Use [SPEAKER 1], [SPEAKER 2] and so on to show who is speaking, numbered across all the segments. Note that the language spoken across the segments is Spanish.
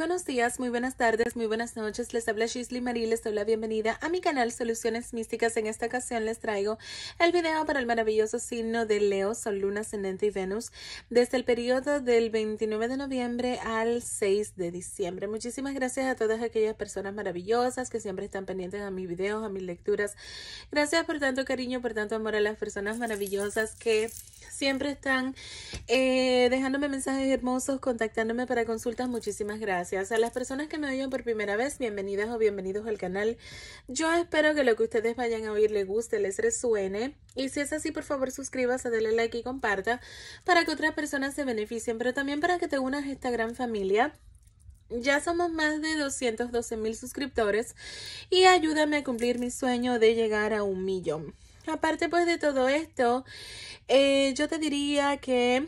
[SPEAKER 1] buenos días, muy buenas tardes, muy buenas noches. Les habla Shisley Marie, les doy la bienvenida a mi canal Soluciones Místicas. En esta ocasión les traigo el video para el maravilloso signo de Leo, Sol, Luna, Ascendente y Venus, desde el periodo del 29 de noviembre al 6 de diciembre. Muchísimas gracias a todas aquellas personas maravillosas que siempre están pendientes a mis videos, a mis lecturas. Gracias por tanto cariño, por tanto amor a las personas maravillosas que siempre están eh, dejándome mensajes hermosos, contactándome para consultas. Muchísimas gracias. A las personas que me oyen por primera vez, bienvenidas o bienvenidos al canal. Yo espero que lo que ustedes vayan a oír les guste, les resuene. Y si es así, por favor suscríbase, dale like y comparta para que otras personas se beneficien, pero también para que te unas a esta gran familia. Ya somos más de 212 mil suscriptores y ayúdame a cumplir mi sueño de llegar a un millón. Aparte pues de todo esto, eh, yo te diría que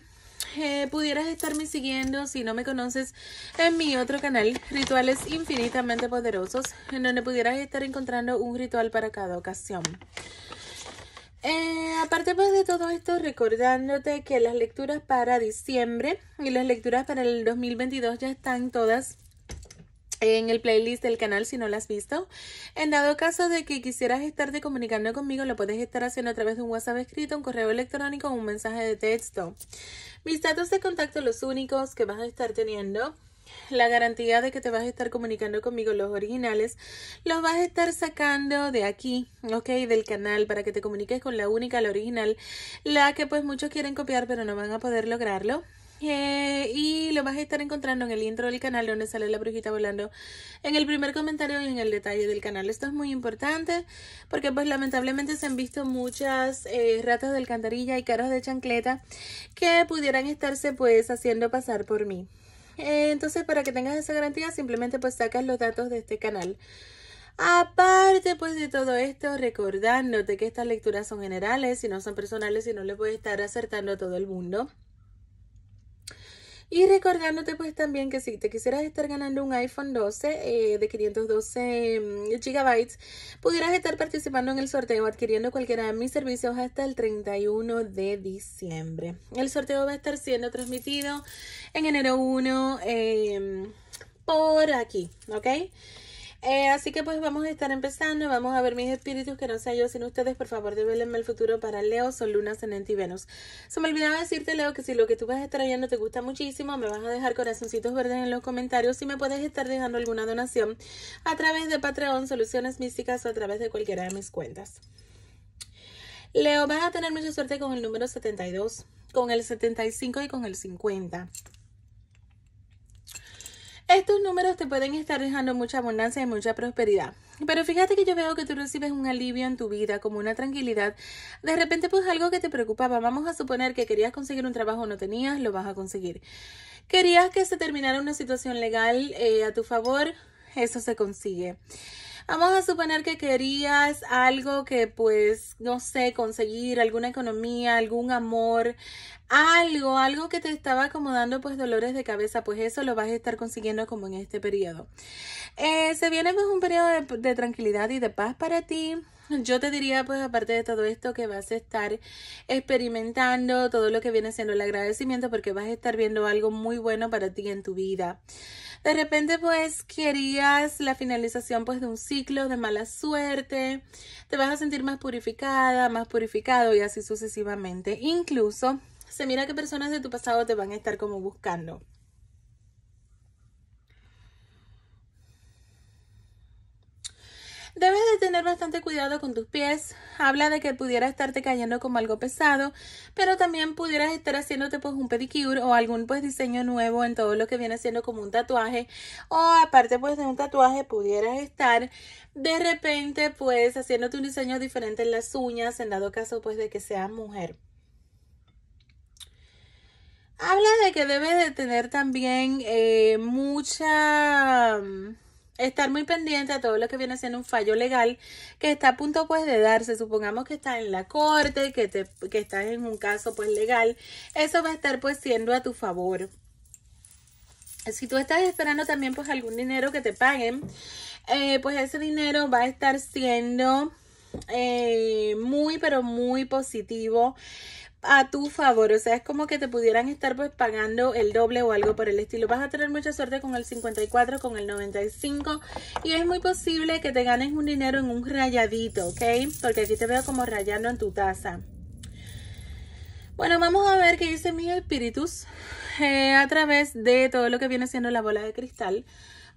[SPEAKER 1] eh, pudieras estarme siguiendo si no me conoces en mi otro canal, Rituales Infinitamente Poderosos, en donde pudieras estar encontrando un ritual para cada ocasión. Eh, aparte pues de todo esto, recordándote que las lecturas para diciembre y las lecturas para el 2022 ya están todas en el playlist del canal si no lo has visto. En dado caso de que quisieras estarte comunicando conmigo, lo puedes estar haciendo a través de un WhatsApp escrito, un correo electrónico o un mensaje de texto. Mis datos de contacto, los únicos que vas a estar teniendo la garantía de que te vas a estar comunicando conmigo los originales, los vas a estar sacando de aquí, ok, del canal para que te comuniques con la única, la original, la que pues muchos quieren copiar pero no van a poder lograrlo. Eh, y lo vas a estar encontrando en el intro del canal donde sale la brujita volando en el primer comentario y en el detalle del canal. Esto es muy importante porque pues lamentablemente se han visto muchas eh, ratas de alcantarilla y caras de chancleta que pudieran estarse pues haciendo pasar por mí. Eh, entonces para que tengas esa garantía simplemente pues sacas los datos de este canal. Aparte pues de todo esto, recordándote que estas lecturas son generales y no son personales y no voy a estar acertando a todo el mundo. Y recordándote pues también que si te quisieras estar ganando un iPhone 12 eh, de 512 mm, GB, pudieras estar participando en el sorteo adquiriendo cualquiera de mis servicios hasta el 31 de diciembre. El sorteo va a estar siendo transmitido en enero 1 em, por aquí, ¿ok? Eh, así que pues vamos a estar empezando, vamos a ver mis espíritus, que no sea yo sin ustedes, por favor develenme el futuro para Leo, Sol, Luna, Ascendente y Venus. Se me olvidaba decirte Leo que si lo que tú vas a estar oyendo te gusta muchísimo, me vas a dejar corazoncitos verdes en los comentarios y me puedes estar dejando alguna donación a través de Patreon, Soluciones Místicas o a través de cualquiera de mis cuentas. Leo, vas a tener mucha suerte con el número 72, con el 75 y con el 50. Estos números te pueden estar dejando mucha abundancia y mucha prosperidad. Pero fíjate que yo veo que tú recibes un alivio en tu vida, como una tranquilidad. De repente, pues algo que te preocupaba. Vamos a suponer que querías conseguir un trabajo, no tenías, lo vas a conseguir. Querías que se terminara una situación legal eh, a tu favor, eso se consigue. Vamos a suponer que querías algo que pues, no sé, conseguir, alguna economía, algún amor, algo, algo que te estaba acomodando pues dolores de cabeza, pues eso lo vas a estar consiguiendo como en este periodo. Eh, se viene pues un periodo de tranquilidad y de paz para ti yo te diría, pues aparte de todo esto, que vas a estar experimentando todo lo que viene siendo el agradecimiento porque vas a estar viendo algo muy bueno para ti en tu vida. De repente, pues querías la finalización pues de un ciclo de mala suerte, te vas a sentir más purificada, más purificado y así sucesivamente. Incluso se mira que personas de tu pasado te van a estar como buscando. Debes de tener bastante cuidado con tus pies. Habla de que pudiera estarte cayendo como algo pesado, pero también pudieras estar haciéndote pues un pedicure o algún pues diseño nuevo en todo lo que viene siendo como un tatuaje o aparte pues de un tatuaje pudieras estar de repente pues haciéndote un diseño diferente en las uñas en dado caso pues de que seas mujer. Habla de que debes de tener también eh, mucha estar muy pendiente a todo lo que viene siendo un fallo legal que está a punto pues de darse. Supongamos que estás en la corte, que, te, estás en un caso pues legal. Eso va a estar pues siendo a tu favor. Si tú estás esperando también pues algún dinero que te paguen, eh, pues ese dinero va a estar siendo eh, muy pero muy positivo a tu favor. O sea, es como que te pudieran estar pues pagando el doble o algo por el estilo. Vas a tener mucha suerte con el 54, con el 95. Y es muy posible que te ganes un dinero en un rayadito, ¿ok? Porque aquí te veo como rayando en tu taza. Bueno, vamos a ver qué dice mis espíritus eh, a través de todo lo que viene siendo la bola de cristal.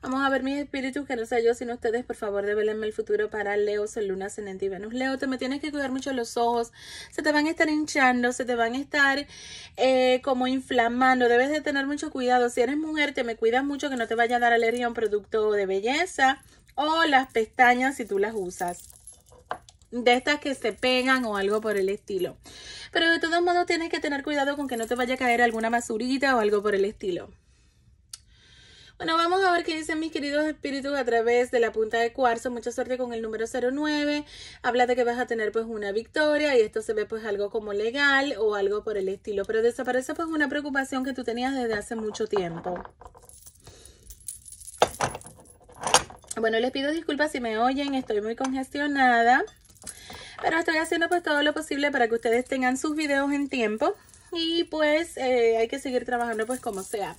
[SPEAKER 1] Vamos a ver mis espíritus, que no sé yo sino ustedes, por favor, develenme el futuro para Leo, Sol, Luna, Ascendente y Venus. Leo, te me tienes que cuidar mucho los ojos, se te van a estar hinchando, se te van a estar eh, como inflamando, debes de tener mucho cuidado. Si eres mujer, te me cuidas mucho que no te vaya a dar alergia a un producto de belleza o las pestañas si tú las usas de estas que se pegan o algo por el estilo. Pero de todos modos tienes que tener cuidado con que no te vaya a caer alguna basurita o algo por el estilo. Bueno, vamos a ver qué dicen mis queridos espíritus a través de la punta de cuarzo. Mucha suerte con el número 09. Habla de que vas a tener pues una victoria y esto se ve pues algo como legal o algo por el estilo. Pero desaparece pues una preocupación que tú tenías desde hace mucho tiempo. Bueno, les pido disculpas si me oyen, estoy muy congestionada. Pero estoy haciendo pues todo lo posible para que ustedes tengan sus videos en tiempo. Y pues eh, hay que seguir trabajando pues como sea.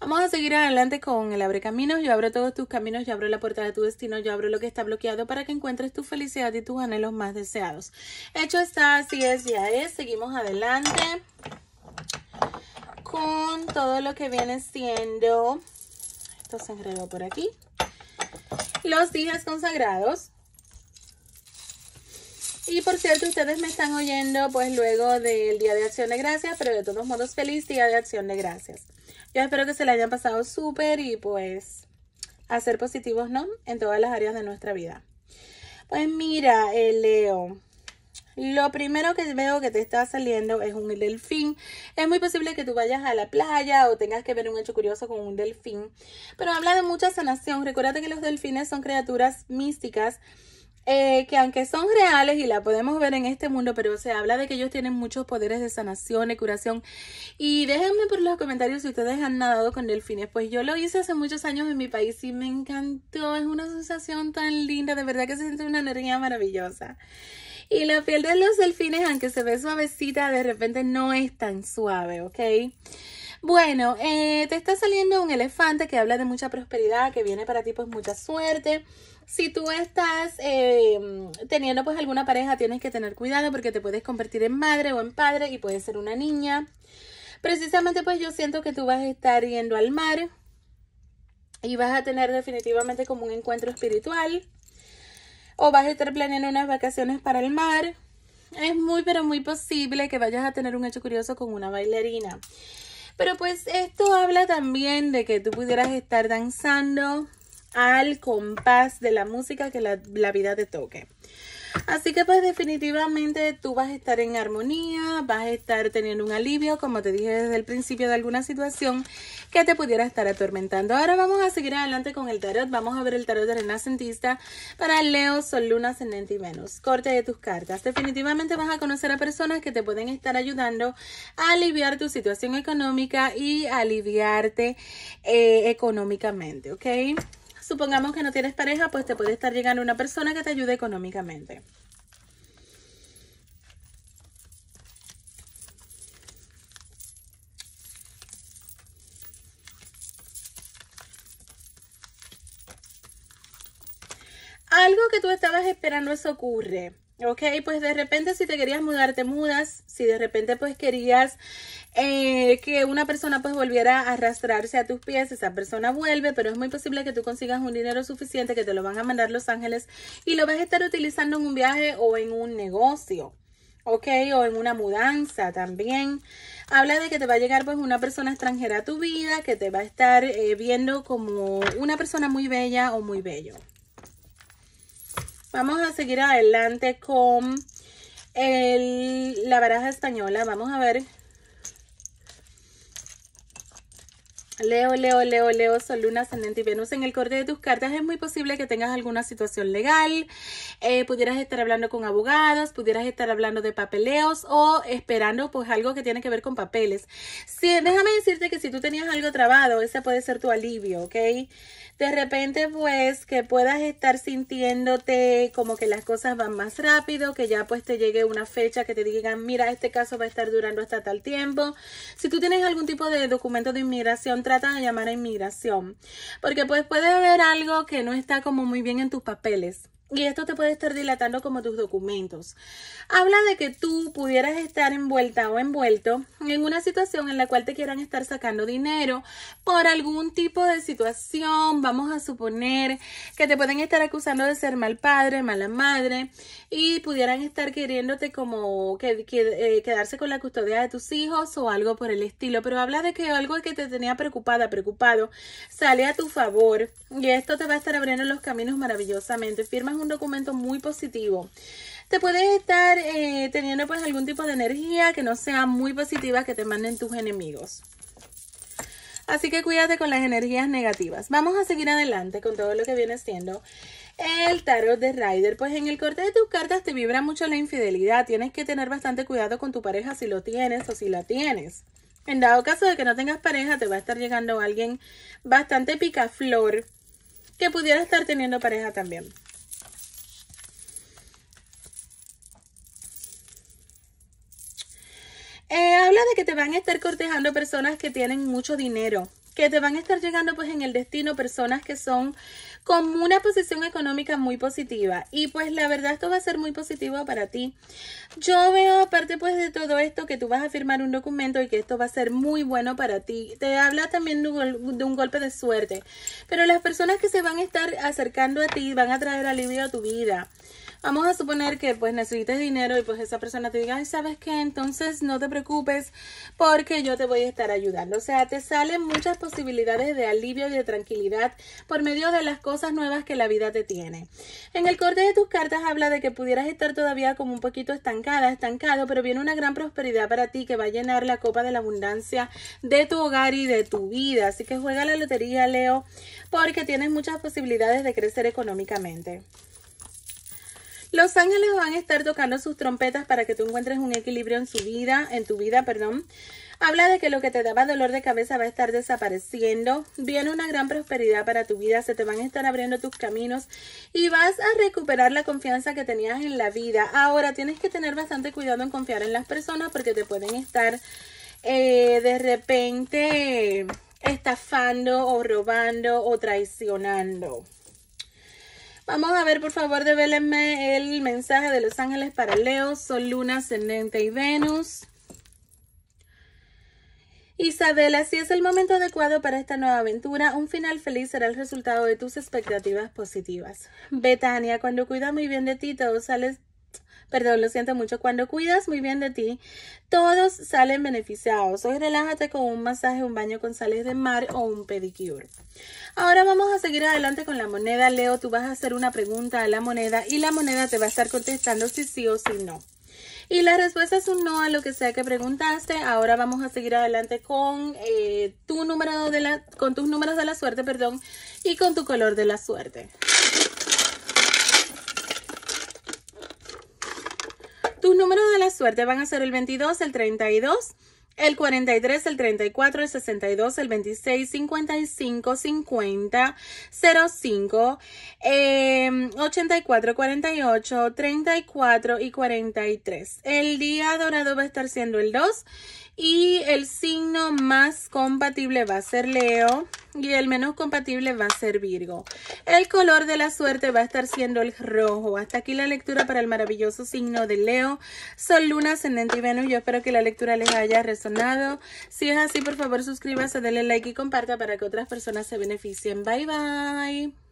[SPEAKER 1] Vamos a seguir adelante con el abre caminos. Yo abro todos tus caminos, yo abro la puerta de tu destino, yo abro lo que está bloqueado para que encuentres tu felicidad y tus anhelos más deseados. Hecho está, así es, ya es. Seguimos adelante con todo lo que viene siendo. Esto se agregó por aquí. Los días consagrados. Y por cierto, ustedes me están oyendo pues luego del Día de Acción de Gracias, pero de todos modos, feliz Día de Acción de Gracias. Yo espero que se la hayan pasado súper y pues a ser positivos, ¿no? En todas las áreas de nuestra vida. Pues mira, eh, Leo. Lo primero que veo que te está saliendo es un delfín. Es muy posible que tú vayas a la playa o tengas que ver un hecho curioso con un delfín. Pero habla de mucha sanación. Recuerda que los delfines son criaturas místicas eh, que aunque son reales y la podemos ver en este mundo, pero se habla de que ellos tienen muchos poderes de sanación, y curación. Y déjenme por los comentarios si ustedes han nadado con delfines. Pues yo lo hice hace muchos años en mi país y me encantó. Es una sensación tan linda, de verdad que se siente una energía maravillosa. Y la piel de los delfines, aunque se ve suavecita, de repente no es tan suave, ¿ok? Bueno, eh, te está saliendo un elefante que habla de mucha prosperidad, que viene para ti pues mucha suerte si tú estás eh, teniendo pues alguna pareja, tienes que tener cuidado porque te puedes convertir en madre o en padre y puedes ser una niña. Precisamente pues yo siento que tú vas a estar yendo al mar y vas a tener definitivamente como un encuentro espiritual o vas a estar planeando unas vacaciones para el mar. Es muy pero muy posible que vayas a tener un hecho curioso con una bailarina. Pero pues esto habla también de que tú pudieras estar danzando, al compás de la música que la, la vida te toque. Así que pues definitivamente tú vas a estar en armonía, vas a estar teniendo un alivio, como te dije desde el principio, de alguna situación que te pudiera estar atormentando. Ahora vamos a seguir adelante con el tarot. Vamos a ver el tarot de renacentista para Leo, Sol, Luna, Ascendente y Venus. Corte de tus cartas. Definitivamente vas a conocer a personas que te pueden estar ayudando a aliviar tu situación económica y aliviarte eh, económicamente, ¿ok? supongamos que no tienes pareja, pues te puede estar llegando una persona que te ayude económicamente. Algo que tú estabas esperando, eso ocurre. Ok, pues de repente si te querías mudar, te mudas. Si de repente pues querías eh, que una persona pues volviera a arrastrarse a tus pies, esa persona vuelve, pero es muy posible que tú consigas un dinero suficiente que te lo van a mandar Los Ángeles y lo vas a estar utilizando en un viaje o en un negocio. ¿ok? O en una mudanza también. Habla de que te va a llegar pues una persona extranjera a tu vida, que te va a estar eh, viendo como una persona muy bella o muy bello. Vamos a seguir adelante con la baraja española. Vamos a ver Leo, Leo, Leo, Leo, Sol, Luna, Ascendente y Venus. En el corte de tus cartas es muy posible que tengas alguna situación legal, eh, pudieras estar hablando con abogados, pudieras estar hablando de papeleos o esperando pues algo que tiene que ver con papeles. Si, déjame decirte que si tú tenías algo trabado, ese puede ser tu alivio, ¿ok? De repente pues que puedas estar sintiéndote como que las cosas van más rápido, que ya pues te llegue una fecha que te digan, mira, este caso va a estar durando hasta tal tiempo. Si tú tienes algún tipo de documento de inmigración, trata de llamar a inmigración, porque pues puede haber algo que no está como muy bien en tus papeles y esto te puede estar dilatando como tus documentos. Habla de que tú pudieras estar envuelta o envuelto en una situación en la cual te quieran estar sacando dinero por algún tipo de situación. Vamos a suponer que te pueden estar acusando de ser mal padre, mala madre y pudieran estar queriéndote como que, eh, quedarse con la custodia de tus hijos o algo por el estilo. Pero habla de que algo que te tenía preocupada, preocupado, sale a tu favor y esto te va a estar abriendo los caminos maravillosamente. Firmas un documento muy positivo te puedes estar eh, teniendo pues algún tipo de energía que no sea muy positiva que te manden tus enemigos. Así que cuídate con las energías negativas. Vamos a seguir adelante con todo lo que viene siendo el tarot de Rider. Pues en el corte de tus cartas te vibra mucho la infidelidad. Tienes que tener bastante cuidado con tu pareja si lo tienes o si la tienes. En dado caso de que no tengas pareja, te va a estar llegando alguien bastante picaflor que pudiera estar teniendo pareja también. Eh, habla de que te van a estar cortejando personas que tienen mucho dinero, que te van a estar llegando pues en el destino personas que son con una posición económica muy positiva y pues la verdad esto va a ser muy positivo para ti. Yo veo aparte pues de todo esto que tú vas a firmar un documento y que esto va a ser muy bueno para ti. Te habla también de un, de un golpe de suerte, pero las personas que se van a estar acercando a ti van a traer alivio a tu vida. Vamos a suponer que pues necesites dinero y pues esa persona te diga, ay, ¿sabes qué? Entonces no te preocupes porque yo te voy a estar ayudando. O sea, te salen muchas posibilidades de alivio y de tranquilidad por medio de las cosas nuevas que la vida te tiene. En el corte de tus cartas habla de que pudieras estar todavía como un poquito estancada, estancado, pero viene una gran prosperidad para ti que va a llenar la copa de la abundancia de tu hogar y de tu vida. Así que juega la lotería, Leo, porque tienes muchas posibilidades de crecer económicamente. Los ángeles van a estar tocando sus trompetas para que tú encuentres un equilibrio en su vida, en tu vida, perdón. Habla de que lo que te daba dolor de cabeza va a estar desapareciendo. Viene una gran prosperidad para tu vida. Se te van a estar abriendo tus caminos y vas a recuperar la confianza que tenías en la vida. Ahora tienes que tener bastante cuidado en confiar en las personas porque te pueden estar eh, de repente estafando o robando o traicionando. Vamos a ver, por favor, develenme el mensaje de los ángeles para Leo, Sol, Luna, Ascendente y Venus. Isabela, si es el momento adecuado para esta nueva aventura, un final feliz será el resultado de tus expectativas positivas. Betania, cuando cuida muy bien de ti, todo sale Perdón, lo siento mucho. Cuando cuidas muy bien de ti, todos salen beneficiados. Hoy relájate con un masaje, un baño con sales de mar o un pedicure. Ahora vamos a seguir adelante con la moneda. Leo, tú vas a hacer una pregunta a la moneda y la moneda te va a estar contestando si sí o si no. Y la respuesta es un no a lo que sea que preguntaste. Ahora vamos a seguir adelante con eh, tu número de la, con tus números de la suerte, perdón, y con tu color de la suerte. Tus números de la suerte van a ser el 22, el 32, el 43, el 34, el 62, el 26, 55, 50, 05, 84, 48, 34 y 43. Em, el día dorado va a estar siendo el 2 y el signo más compatible va a ser Leo y el menos compatible va a ser Virgo. El color de la suerte va a estar siendo el rojo. Hasta aquí la lectura para el maravilloso signo de Leo, Sol, Luna, Ascendente y Venus. Yo espero que la lectura les haya resonado. Si es así, por favor, suscríbase, denle like y comparta para que otras personas se beneficien. Bye, bye.